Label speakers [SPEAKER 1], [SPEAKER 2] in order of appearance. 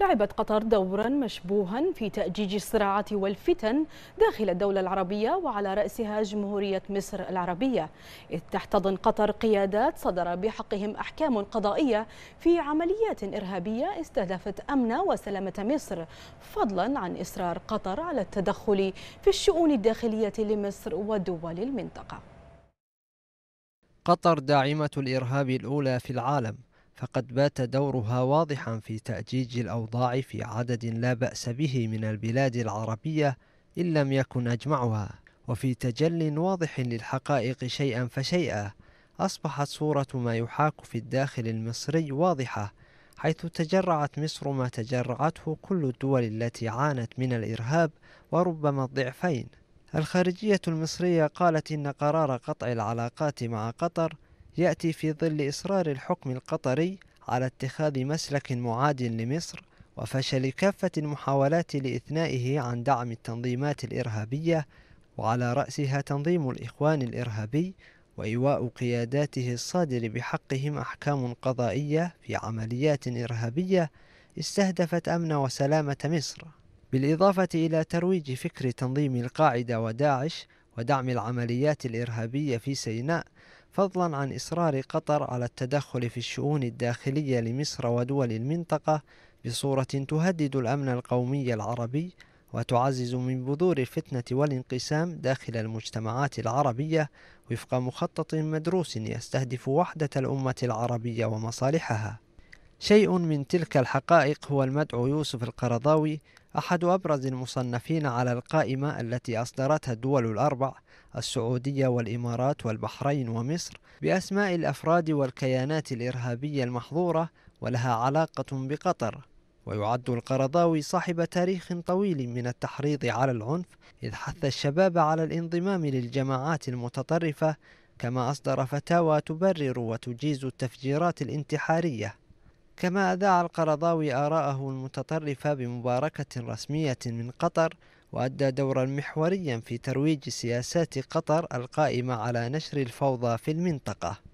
[SPEAKER 1] لعبت قطر دورا مشبوها في تأجيج الصراعات والفتن داخل الدولة العربية وعلى رأسها جمهورية مصر العربية إذ تحتضن قطر قيادات صدر بحقهم أحكام قضائية في عمليات إرهابية استهدفت أمن وسلامة مصر فضلا عن إصرار قطر على التدخل في الشؤون الداخلية لمصر ودول المنطقة
[SPEAKER 2] قطر داعمة الإرهاب الأولى في العالم فقد بات دورها واضحا في تأجيج الأوضاع في عدد لا بأس به من البلاد العربية إن لم يكن أجمعها وفي تجل واضح للحقائق شيئا فشيئا أصبحت صورة ما يحاك في الداخل المصري واضحة حيث تجرعت مصر ما تجرعته كل الدول التي عانت من الإرهاب وربما الضعفين الخارجية المصرية قالت إن قرار قطع العلاقات مع قطر يأتي في ظل إصرار الحكم القطري على اتخاذ مسلك معاد لمصر وفشل كافة المحاولات لإثنائه عن دعم التنظيمات الإرهابية وعلى رأسها تنظيم الإخوان الإرهابي وإيواء قياداته الصادر بحقهم أحكام قضائية في عمليات إرهابية استهدفت أمن وسلامة مصر بالإضافة إلى ترويج فكر تنظيم القاعدة وداعش ودعم العمليات الإرهابية في سيناء فضلا عن إصرار قطر على التدخل في الشؤون الداخلية لمصر ودول المنطقة بصورة تهدد الأمن القومي العربي وتعزز من بذور الفتنة والانقسام داخل المجتمعات العربية وفق مخطط مدروس يستهدف وحدة الأمة العربية ومصالحها. شيء من تلك الحقائق هو المدعو يوسف القرضاوي أحد أبرز المصنفين على القائمة التي أصدرتها الدول الأربع السعودية والإمارات والبحرين ومصر بأسماء الأفراد والكيانات الإرهابية المحظورة ولها علاقة بقطر ويعد القرضاوي صاحب تاريخ طويل من التحريض على العنف إذ حث الشباب على الانضمام للجماعات المتطرفة كما أصدر فتاوى تبرر وتجيز التفجيرات الانتحارية كما أذاع القرضاوي آراءه المتطرفة بمباركة رسمية من قطر وأدى دورا محوريا في ترويج سياسات قطر القائمة على نشر الفوضى في المنطقة